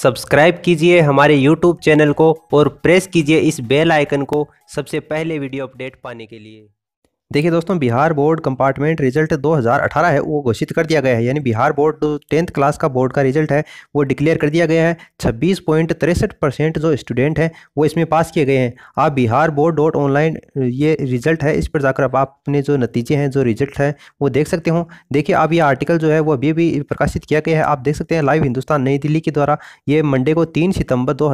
subscribe कीजिए हमारे YouTube channel को और प्रेस कीजिए इस बेल आइकन को सबसे पहले वीडियो अपडेट पाने के लिए देखिए दोस्तों बिहार बोर्ड कंपार्टमेंट रिजल्ट 2018 है वो घोषित कर दिया गया है यानी बिहार बोर्ड जो टेंथ क्लास का बोर्ड का रिजल्ट है वो डिक्लेयर कर दिया गया है छब्बीस पॉइंट तिरसठ परसेंट जो स्टूडेंट हैं वो इसमें पास किए गए हैं आप बिहार बोर्ड डॉट ऑनलाइन ये रिजल्ट है इस पर जाकर आप अपने जो नतीजे हैं जो रिजल्ट है वो देख सकते हो देखिए आप ये आर्टिकल जो है वो अभी भी प्रकाशित किया गया है आप देख सकते हैं लाइव हिंदुस्तान नई दिल्ली के द्वारा ये मंडे को तीन सितंबर दो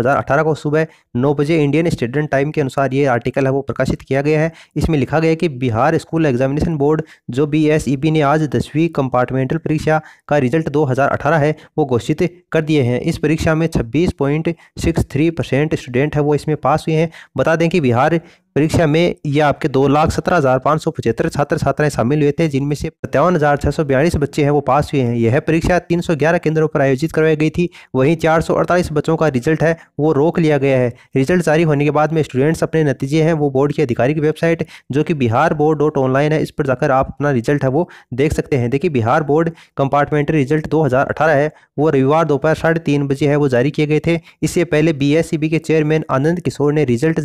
को सुबह नौ बजे इंडियन स्टेडेंट टाइम के अनुसार ये आर्टिकल है वो प्रकाशित किया गया है इसमें लिखा गया कि Bihar Bihar school examination board जो बी e ने आज दसवीं कंपार्टमेंटल परीक्षा का रिजल्ट 2018 है वो घोषित कर दिए हैं इस परीक्षा में 26.63 परसेंट स्टूडेंट है वो इसमें पास हुए हैं बता दें कि बिहार परीक्षा में यह आपके दो लाख सत्रह हज़ार पाँच सौ पचहत्तर छात्र छात्राएं शामिल हुए थे जिनमें से सत्तावन हज़ार छह सौ बयालीस बच्चे हैं वो पास हुए हैं यह परीक्षा तीन सौ ग्यारह केंद्रों पर आयोजित करवाई गई थी वहीं चार सौ अड़तालीस बच्चों का रिजल्ट है वो रोक लिया गया है रिजल्ट जारी होने के बाद में स्टूडेंट्स अपने नतीजे हैं वो बोर्ड की आधिकारिक वेबसाइट जो कि बिहार बोर्ड डॉट ऑनलाइन है इस पर जाकर आप अपना रिजल्ट है वो देख सकते हैं देखिए बिहार बोर्ड कंपार्टमेंटरी रिजल्ट दो है वो रविवार दोपहर साढ़े तीन बजे है वो जारी किए गए थे इससे पहले बी e के चेयरमैन आनंद किशोर ने रिजल्ट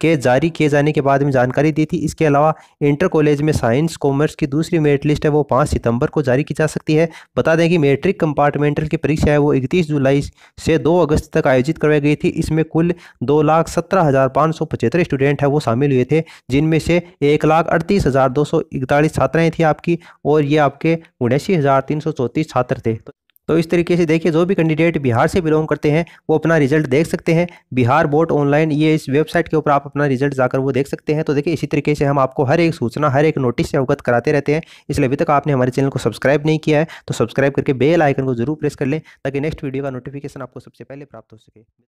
के जारी किए जाने के बाद में जानकारी दी थी इसके अलावा इंटर कॉलेज में साइंस कॉमर्स की दूसरी मेरिट लिस्ट है वो पाँच सितंबर को जारी की जा सकती है बता दें कि मेट्रिक कंपार्टमेंटल की परीक्षा है वो इकतीस जुलाई से दो अगस्त तक आयोजित करवाई गई थी इसमें कुल दो लाख सत्रह हज़ार पाँच सौ पचहत्तर स्टूडेंट है वो शामिल हुए थे जिनमें से एक लाख अड़तीस हज़ार दो सौ इकतालीस थी आपकी और ये आपके उन्यासी हज़ार तीन सौ चौतीस छात्र थे तो इस तरीके से देखिए जो भी कैंडिडेट बिहार से बिलोंग करते हैं वो अपना रिजल्ट देख सकते हैं बिहार बोर्ड ऑनलाइन ये इस वेबसाइट के ऊपर आप अपना रिजल्ट जाकर वो देख सकते हैं तो देखिए इसी तरीके से हम आपको हर एक सूचना हर एक नोटिस से अवगत कराते रहते हैं इसलिए अभी तक आपने हमारे चैनल को सब्सक्राइब नहीं किया है तो सब्सक्राइब करके बेल आइकन को जरूर प्रेस कर लें ताकि नेक्स्ट वीडियो का नोटिफिकेशन आपको सबसे पहले प्राप्त हो सके